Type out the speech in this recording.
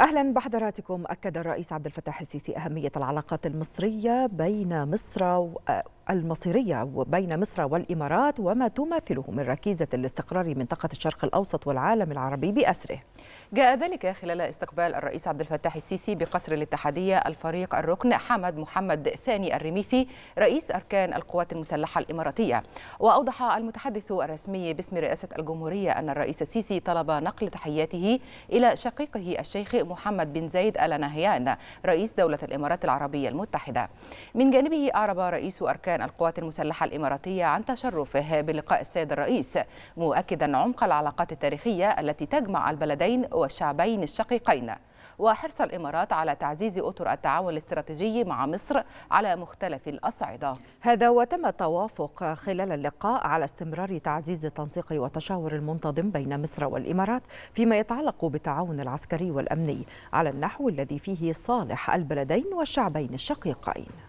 اهلا بحضراتكم اكد الرئيس عبد الفتاح السيسي اهميه العلاقات المصريه بين مصر المصيرية بين مصر والإمارات وما تمثله من ركيزة الاستقرار منطقة الشرق الأوسط والعالم العربي بأسره جاء ذلك خلال استقبال الرئيس عبد الفتاح السيسي بقصر الاتحادية الفريق الركن حمد محمد ثاني الرميثي رئيس أركان القوات المسلحة الإماراتية وأوضح المتحدث الرسمي باسم رئاسة الجمهورية أن الرئيس السيسي طلب نقل تحياته إلى شقيقه الشيخ محمد بن زايد آل نهيان رئيس دولة الإمارات العربية المتحدة من جانبه أعرب رئيس أركان إعلان القوات المسلحة الإماراتية عن تشرفه بلقاء السيد الرئيس مؤكدا عمق العلاقات التاريخية التي تجمع البلدين والشعبين الشقيقين وحرص الإمارات على تعزيز أطر التعاون الاستراتيجي مع مصر على مختلف الأصعدة هذا وتم التوافق خلال اللقاء على استمرار تعزيز التنسيق والتشاور المنتظم بين مصر والإمارات فيما يتعلق بالتعاون العسكري والأمني على النحو الذي فيه صالح البلدين والشعبين الشقيقين